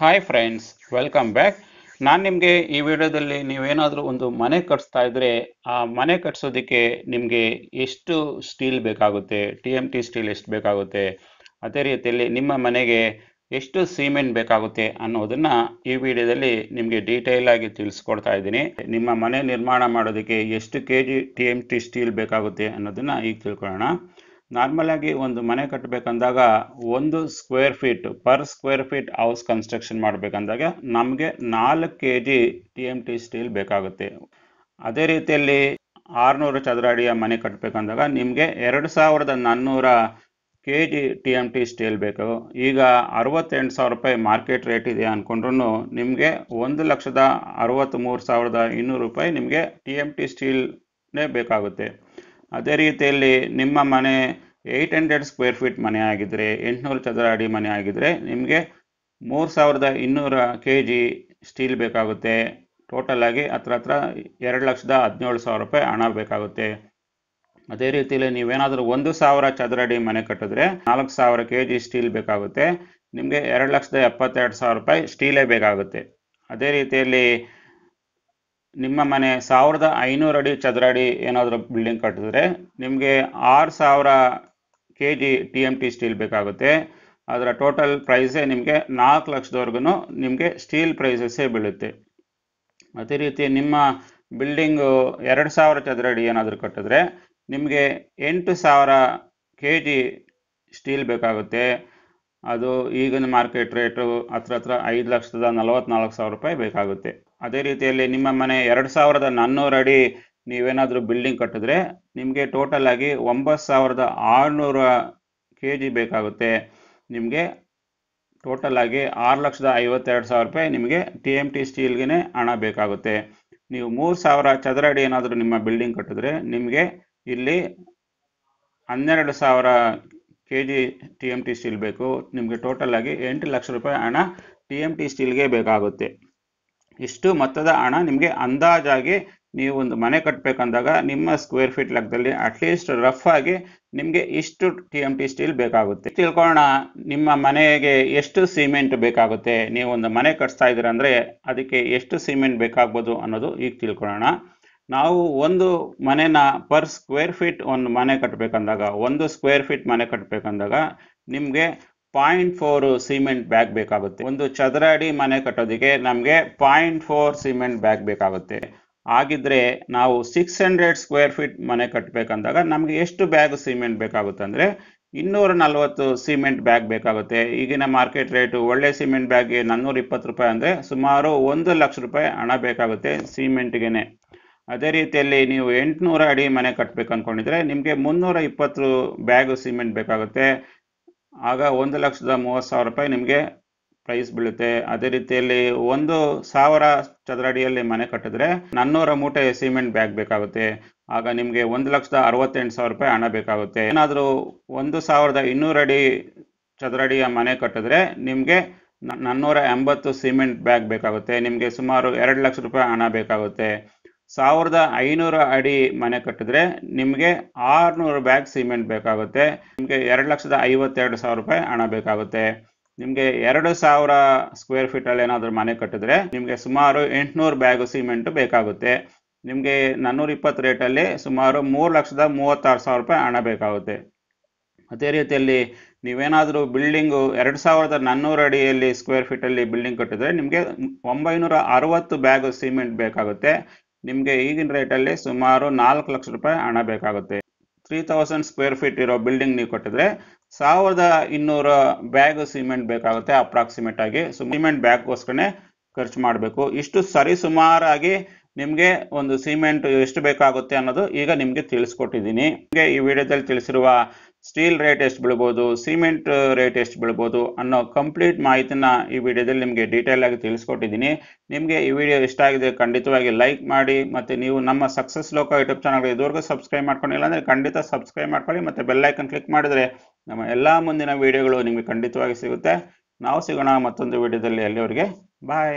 hi friends welcome back ನಾನು ನಿಮಗೆ ಈ ವಿಡಿಯೋದಲ್ಲಿ ನೀವೇನಾದರೂ ಒಂದು ಮನೆ ಕಟ್ಸ್ತಾ ಇದ್ರೆ ಆ ಮನೆ ಕಟ್ಸೋದಕ್ಕೆ ನಿಮಗೆ ಎಷ್ಟು ಸ್ಟೀಲ್ ಬೇಕಾಗುತ್ತೆ ಟಿ ಎಮ್ ಟಿ ಸ್ಟೀಲ್ ಎಷ್ಟು ಬೇಕಾಗುತ್ತೆ ಅದೇ ರೀತಿಯಲ್ಲಿ ನಿಮ್ಮ ಮನೆಗೆ ಎಷ್ಟು ಸಿಮೆಂಟ್ ಬೇಕಾಗುತ್ತೆ ಅನ್ನೋದನ್ನು ಈ ವಿಡಿಯೋದಲ್ಲಿ ನಿಮಗೆ ಡೀಟೇಲ್ ಆಗಿ ತಿಳಿಸ್ಕೊಡ್ತಾ ಇದ್ದೀನಿ ನಿಮ್ಮ ಮನೆ ನಿರ್ಮಾಣ ಮಾಡೋದಕ್ಕೆ ಎಷ್ಟು K G T M T steel ಬೇಕಾಗುತ್ತೆ ಅನ್ನೋದನ್ನು ಈಗ ತಿಳ್ಕೊಳ್ಳೋಣ ನಾರ್ಮಲ್ ಆಗಿ ಒಂದು ಮನೆ ಕಟ್ಟಬೇಕಂದಾಗ ಒಂದು square feet per square feet house construction ಮಾಡಬೇಕಂದಾಗ ನಮಗೆ ನಾಲ್ಕು K G T M T steel ಬೇಕಾಗುತ್ತೆ ಅದೇ ರೀತಿಯಲ್ಲಿ ಆರುನೂರು ಚದರ ಅಡಿಯ ಮನೆ ಕಟ್ಟಬೇಕಂದಾಗ ನಿಮಗೆ ಎರಡು ಸಾವಿರದ ನಾನ್ನೂರ K G T M T steel ಬೇಕು ಈಗ ಅರವತ್ತೆಂಟು ಸಾವಿರ ರೂಪಾಯಿ ಮಾರ್ಕೆಟ್ ರೇಟ್ ಇದೆ ಅಂದ್ಕೊಂಡ್ರೂ ನಿಮಗೆ ಒಂದು ಲಕ್ಷದ ಅರವತ್ತ್ಮೂರು ಸಾವಿರದ ಇನ್ನೂರು ರೂಪಾಯಿ ನಿಮಗೆ ಟಿ ಎಮ್ ಟಿ ಸ್ಟೀಲ್ನೇ ಬೇಕಾಗುತ್ತೆ ಅದೇ ರೀತಿಯಲ್ಲಿ ನಿಮ್ಮ ಮನೆ ಏಯ್ಟ್ ಹಂಡ್ರೆಡ್ ಸ್ಕ್ವೇರ್ ಫೀಟ್ ಮನೆ ಆಗಿದ್ದರೆ ಎಂಟುನೂರು ಚದರ ಅಡಿ ಮನೆ ಆಗಿದ್ದರೆ ನಿಮಗೆ ಮೂರು ಸಾವಿರದ ಇನ್ನೂರ ಕೆ ಜಿ ಸ್ಟೀಲ್ ಬೇಕಾಗುತ್ತೆ ಆಗಿ ಹತ್ರ ಹತ್ರ ಎರಡು ಲಕ್ಷದ ಹದಿನೇಳು ಸಾವಿರ ರೂಪಾಯಿ ಹಣ ಬೇಕಾಗುತ್ತೆ ಅದೇ ರೀತಿಯಲ್ಲಿ ನೀವೇನಾದರೂ ಒಂದು ಸಾವಿರ ಚದರ ಅಡಿ ಮನೆ ಕಟ್ಟಿದ್ರೆ ನಾಲ್ಕು ಸಾವಿರ ಕೆ ಜಿ ಸ್ಟೀಲ್ ಬೇಕಾಗುತ್ತೆ ನಿಮಗೆ ಎರಡು ಲಕ್ಷದ ಎಪ್ಪತ್ತೆರಡು ಸಾವಿರ ರೂಪಾಯಿ ಸ್ಟೀಲೇ ಬೇಕಾಗುತ್ತೆ ಅದೇ ರೀತಿಯಲ್ಲಿ ನಿಮ್ಮ ಮನೆ ಸಾವಿರದ ಐನೂರು ಅಡಿ ಚದರ ಅಡಿ ಏನಾದರೂ ಬಿಲ್ಡಿಂಗ್ ಕಟ್ಟಿದ್ರೆ ನಿಮಗೆ ಆರು ಸಾವಿರ K G T M T steel ಬೇಕಾಗುತ್ತೆ ಅದರ ಟೋಟಲ್ ಪ್ರೈಸೇ ನಿಮಗೆ ನಾಲ್ಕು ಲಕ್ಷದವರೆಗೂ ನಿಮಗೆ ಸ್ಟೀಲ್ ಪ್ರೈಸಸ್ಸೇ ಬೀಳುತ್ತೆ ಅದೇ ರೀತಿ ನಿಮ್ಮ ಬಿಲ್ಡಿಂಗು ಎರಡು ಸಾವಿರ ಚದರ ಅಡಿ ಏನಾದರೂ ಕಟ್ಟಿದ್ರೆ ನಿಮಗೆ ಎಂಟು ಸಾವಿರ ಕೆ ಜಿ ಸ್ಟೀಲ್ ಬೇಕಾಗುತ್ತೆ ಅದು ಈಗಿನ ಮಾರ್ಕೆಟ್ ರೇಟು ಹತ್ರ ಹತ್ರ ಐದು ಲಕ್ಷದ ನಲವತ್ತ್ನಾಲ್ಕು ಸಾವಿರ ರೂಪಾಯಿ ಬೇಕಾಗುತ್ತೆ ಅದೇ ರೀತಿಯಲ್ಲಿ ನಿಮ್ಮ ಮನೆ ಎರಡು ಸಾವಿರದ ನಾನ್ನೂರು ಅಡಿ ನೀವೇನಾದರೂ ಬಿಲ್ಡಿಂಗ್ ಕಟ್ಟಿದ್ರೆ ನಿಮಗೆ ಟೋಟಲ್ ಆಗಿ ಒಂಬತ್ತು ಸಾವಿರದ ಆರುನೂರ ಕೆ ಜಿ ಬೇಕಾಗುತ್ತೆ ನಿಮಗೆ ಟೋಟಲ್ ಆಗಿ ಆರು ಲಕ್ಷದ ಐವತ್ತೆರಡು ಸಾವಿರ ರೂಪಾಯಿ ನಿಮಗೆ ಟಿ ಎಮ್ ಟಿ ಸ್ಟೀಲ್ಗೆ ಹಣ ಬೇಕಾಗುತ್ತೆ ನೀವು ಮೂರು ಸಾವಿರ ಚದರ ಅಡಿ ಏನಾದರೂ ನಿಮ್ಮ ಬಿಲ್ಡಿಂಗ್ ಕಟ್ಟಿದ್ರೆ ನಿಮಗೆ ಇಲ್ಲಿ ಹನ್ನೆರಡು ಸಾವಿರ K G T M T steel ಬೇಕು ನಿಮಗೆ ಟೋಟಲ್ ಆಗಿ ಎಂಟು ಲಕ್ಷ ರೂಪಾಯಿ ಹಣ ಟಿ ಎಮ್ ಟಿ ಸ್ಟೀಲ್ಗೆ ಬೇಕಾಗುತ್ತೆ ಇಷ್ಟು ಮೊತ್ತದ ಹಣ ನಿಮಗೆ ಅಂದಾಜಾಗಿ ನೀವು ಒಂದು ಮನೆ ಕಟ್ಟಬೇಕಂದಾಗ ನಿಮ್ಮ ಸ್ಕ್ವೇರ್ ಫೀಟ್ ಲೆಕ್ಕದಲ್ಲಿ ಅಟ್ಲೀಸ್ಟ್ ರಫ್ ಆಗಿ ನಿಮಗೆ ಇಷ್ಟು ಟಿ ಎಮ್ ಟಿ ಸ್ಟೀಲ್ ಬೇಕಾಗುತ್ತೆ ತಿಳ್ಕೊಳ್ಳೋಣ ನಿಮ್ಮ ಮನೆಗೆ ಎಷ್ಟು ಸಿಮೆಂಟ್ ಬೇಕಾಗುತ್ತೆ ನೀವು ಒಂದು ಮನೆ ಕಟ್ಸ್ತಾ ಇದ್ದೀರ ಅಂದರೆ ಅದಕ್ಕೆ ಎಷ್ಟು ಸಿಮೆಂಟ್ ಬೇಕಾಗ್ಬೋದು ಅನ್ನೋದು ಈಗ ತಿಳ್ಕೊಳ್ಳೋಣ ನಾವು ಒಂದು ಮನೆನ ಪರ್ ಸ್ಕ್ವೇರ್ ಫೀಟ್ ಒಂದು ಮನೆ ಕಟ್ಟಬೇಕಂದಾಗ ಒಂದು ಸ್ಕ್ವೇರ್ ಫೀಟ್ ಮನೆ ಕಟ್ಟಬೇಕಂದಾಗ ನಿಮಗೆ ಪಾಯಿಂಟ್ ಫೋರ್ ಸಿಮೆಂಟ್ ಬ್ಯಾಗ್ ಬೇಕಾಗುತ್ತೆ ಒಂದು ಚದರ ಅಡಿ ಮನೆ ಕಟ್ಟೋದಕ್ಕೆ ನಮಗೆ ಪಾಯಿಂಟ್ ಫೋರ್ ಸಿಮೆಂಟ್ ಬ್ಯಾಗ್ ಬೇಕಾಗುತ್ತೆ ಹಾಗಿದ್ರೆ ನಾವು ಸಿಕ್ಸ್ ಹಂಡ್ರೆಡ್ ಸ್ಕ್ವೇರ್ ಫೀಟ್ ಮನೆ ಕಟ್ಟಬೇಕಂದಾಗ ನಮಗೆ ಎಷ್ಟು ಬ್ಯಾಗ್ ಸಿಮೆಂಟ್ ಬೇಕಾಗುತ್ತೆ ಅಂದರೆ ಇನ್ನೂರ ನಲ್ವತ್ತು ಸಿಮೆಂಟ್ ಬ್ಯಾಗ್ ಬೇಕಾಗುತ್ತೆ ಈಗಿನ ಮಾರ್ಕೆಟ್ ರೇಟು ಒಳ್ಳೆ ಸಿಮೆಂಟ್ ಬ್ಯಾಗ್ಗೆ ನಾನೂರ ಇಪ್ಪತ್ತು ರೂಪಾಯಿ ಅಂದರೆ ಸುಮಾರು ಒಂದು ಲಕ್ಷ ರೂಪಾಯಿ ಹಣ ಬೇಕಾಗುತ್ತೆ ಸಿಮೆಂಟ್ಗೆ ಅದೇ ರೀತಿಯಲ್ಲಿ ನೀವು ಎಂಟುನೂರ ಅಡಿ ಮನೆ ಕಟ್ಟಬೇಕು ಅಂದ್ಕೊಂಡಿದ್ರೆ ನಿಮಗೆ ಮುನ್ನೂರ ಇಪ್ಪತ್ತು ಬ್ಯಾಗ್ ಸಿಮೆಂಟ್ ಬೇಕಾಗುತ್ತೆ ಆಗ ಒಂದು ಲಕ್ಷದ ಮೂವತ್ತು ಸಾವಿರ ರೂಪಾಯಿ ನಿಮಗೆ ಪ್ರೈಸ್ ಬೀಳುತ್ತೆ ಅದೇ ರೀತಿಯಲ್ಲಿ ಒಂದು ಸಾವಿರ ಚದರ ಅಡಿಯಲ್ಲಿ ಮನೆ ಕಟ್ಟಿದ್ರೆ ನಾನ್ನೂರ ಮೂಟೆ ಸಿಮೆಂಟ್ ಬ್ಯಾಗ್ ಬೇಕಾಗುತ್ತೆ ಆಗ ನಿಮಗೆ ಒಂದು ಲಕ್ಷದ ಅರವತ್ತೆಂಟು ಸಾವಿರ ರೂಪಾಯಿ ಹಣ ಬೇಕಾಗುತ್ತೆ ಏನಾದರೂ ಒಂದು ಸಾವಿರದ ಇನ್ನೂರ ಅಡಿ ಚದರ ಅಡಿಯ ಮನೆ ಕಟ್ಟಿದ್ರೆ ನಿಮಗೆ ನಾನ್ನೂರ ಎಂಬತ್ತು ಸಿಮೆಂಟ್ ಬ್ಯಾಗ್ ಬೇಕಾಗುತ್ತೆ ನಿಮಗೆ ಸುಮಾರು ಎರಡು ಲಕ್ಷ ರೂಪಾಯಿ ಹಣ ಬೇಕಾಗುತ್ತೆ ಸಾವಿರದ ಐನೂರು ಅಡಿ ಮನೆ ಕಟ್ಟಿದ್ರೆ ನಿಮಗೆ ಆರುನೂರು ಬ್ಯಾಗ್ ಸಿಮೆಂಟ್ ಬೇಕಾಗುತ್ತೆ ನಿಮಗೆ ಎರಡು ಲಕ್ಷದ ಐವತ್ತೆರಡು ಸಾವಿರ ರೂಪಾಯಿ ಹಣ ಬೇಕಾಗುತ್ತೆ ನಿಮಗೆ ಎರಡು ಸಾವಿರ ಸ್ಕ್ವೇರ್ ಫೀಟಲ್ಲಿ ಏನಾದರೂ ಮನೆ ಕಟ್ಟಿದ್ರೆ ನಿಮಗೆ ಸುಮಾರು ಎಂಟುನೂರು ಬ್ಯಾಗು ಸಿಮೆಂಟ್ ಬೇಕಾಗುತ್ತೆ ನಿಮಗೆ ನಾನ್ನೂರ ಇಪ್ಪತ್ತು ರೇಟಲ್ಲಿ ಸುಮಾರು ಮೂರು ಲಕ್ಷದ ಮೂವತ್ತಾರು ಸಾವಿರ ರೂಪಾಯಿ ಹಣ ಬೇಕಾಗುತ್ತೆ ಅದೇ ರೀತಿಯಲ್ಲಿ ನೀವೇನಾದರೂ ಬಿಲ್ಡಿಂಗು ಎರಡು ಸಾವಿರದ ನಾನ್ನೂರು ಅಡಿಯಲ್ಲಿ ಸ್ಕ್ವೇರ್ ಫೀಟಲ್ಲಿ ಬಿಲ್ಡಿಂಗ್ ಕಟ್ಟಿದ್ರೆ ನಿಮಗೆ ಒಂಬೈನೂರ ಅರವತ್ತು ಬ್ಯಾಗ್ ಸಿಮೆಂಟ್ ಬೇಕಾಗುತ್ತೆ ನಿಮಗೆ ಈಗಿನ ರೇಟಲ್ಲಿ ಸುಮಾರು ನಾಲ್ಕು ಲಕ್ಷ ರೂಪಾಯಿ ಹಣ ಬೇಕಾಗುತ್ತೆ ತ್ರೀ ತೌಸಂಡ್ ಸ್ಕ್ವೇರ್ ಫೀಟ್ ಇರೋ ಬಿಲ್ಡಿಂಗ್ ನೀವು ಕೊಟ್ಟಿದ್ರೆ ಸಾವಿರದ ಇನ್ನೂರು ಬ್ಯಾಗ್ ಸಿಮೆಂಟ್ ಬೇಕಾಗುತ್ತೆ ಅಪ್ರಾಕ್ಸಿಮೇಟ್ ಆಗಿ ಸಿಮೆಂಟ್ ಬ್ಯಾಗ್ಗೋಸ್ಕರನೇ ಖರ್ಚು ಮಾಡಬೇಕು ಇಷ್ಟು ಸರಿ ಸುಮಾರಾಗಿ ನಿಮಗೆ ಒಂದು ಸಿಮೆಂಟ್ ಎಷ್ಟು ಬೇಕಾಗುತ್ತೆ ಅನ್ನೋದು ಈಗ ನಿಮಗೆ ತಿಳಿಸ್ಕೊಟ್ಟಿದ್ದೀನಿ ನಿಮಗೆ ಈ ವಿಡಿಯೋದಲ್ಲಿ ತಿಳಿಸಿರುವ ಸ್ಟೀಲ್ ರೇಟ್ ಎಷ್ಟು ಬೀಳ್ಬೋದು ಸಿಮೆಂಟ್ ರೇಟ್ ಎಷ್ಟು ಬೀಳ್ಬೋದು ಅನ್ನೋ ಕಂಪ್ಲೀಟ್ ಮಾಹಿತಿನ ಈ ವಿಡಿಯೋದಲ್ಲಿ ನಿಮಗೆ ಡೀಟೇಲ್ ಆಗಿ ತಿಳಿಸ್ಕೊಟ್ಟಿದ್ದೀನಿ ನಿಮಗೆ ಈ ವಿಡಿಯೋ ಇಷ್ಟ ಆಗಿದೆ ಖಂಡಿತವಾಗಿ ಲೈಕ್ ಮಾಡಿ ಮತ್ತು ನೀವು ನಮ್ಮ ಸಕ್ಸಸ್ ಲೋಕ ಯೂಟ್ಯೂಬ್ ಚಾನಲ್ಗೆ ಇದುವರೆಗೂ ಸಬ್ಸ್ಕ್ರೈಬ್ ಮಾಡ್ಕೊಂಡಿಲ್ಲ ಅಂದರೆ ಖಂಡಿತ ಸಬ್ಸ್ಕ್ರೈಬ್ ಮಾಡ್ಕೊಳ್ಳಿ ಮತ್ತು ಬೆಲ್ಲೈಕನ್ ಕ್ಲಿಕ್ ಮಾಡಿದರೆ ನಮ್ಮ ಎಲ್ಲ ಮುಂದಿನ ವಿಡಿಯೋಗಳು ನಿಮಗೆ ಖಂಡಿತವಾಗಿ ಸಿಗುತ್ತೆ ನಾವು ಸಿಗೋಣ ಮತ್ತೊಂದು ವಿಡಿಯೋದಲ್ಲಿ ಅಲ್ಲಿವರೆಗೆ ಬಾಯ್